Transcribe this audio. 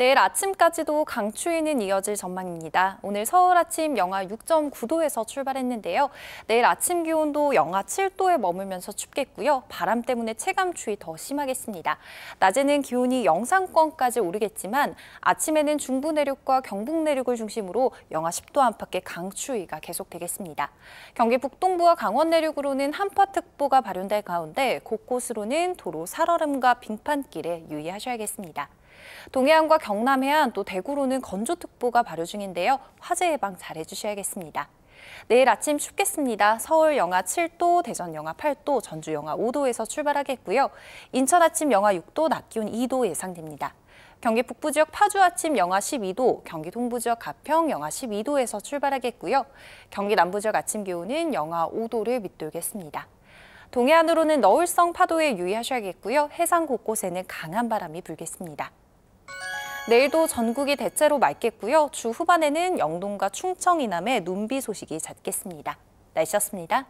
내일 아침까지도 강추위는 이어질 전망입니다. 오늘 서울 아침 영하 6.9도에서 출발했는데요. 내일 아침 기온도 영하 7도에 머물면서 춥겠고요. 바람 때문에 체감추위 더 심하겠습니다. 낮에는 기온이 영상권까지 오르겠지만 아침에는 중부 내륙과 경북 내륙을 중심으로 영하 10도 안팎의 강추위가 계속되겠습니다. 경기 북동부와 강원 내륙으로는 한파특보가 발효될 가운데 곳곳으로는 도로 살얼음과 빙판길에 유의하셔야겠습니다. 동해안과 경남 해안 또 대구로는 건조특보가 발효 중인데요. 화재 예방 잘 해주셔야겠습니다. 내일 아침 춥겠습니다. 서울 영하 7도, 대전 영하 8도, 전주 영하 5도에서 출발하겠고요. 인천 아침 영하 6도, 낮 기온 2도 예상됩니다. 경기 북부 지역 파주 아침 영하 12도, 경기 동부 지역 가평 영하 12도에서 출발하겠고요. 경기 남부 지역 아침 기온은 영하 5도를 밑돌겠습니다. 동해안으로는 너울성 파도에 유의하셔야겠고요. 해상 곳곳에는 강한 바람이 불겠습니다. 내일도 전국이 대체로 맑겠고요. 주 후반에는 영동과 충청 이남에 눈비 소식이 잦겠습니다. 날씨였습니다.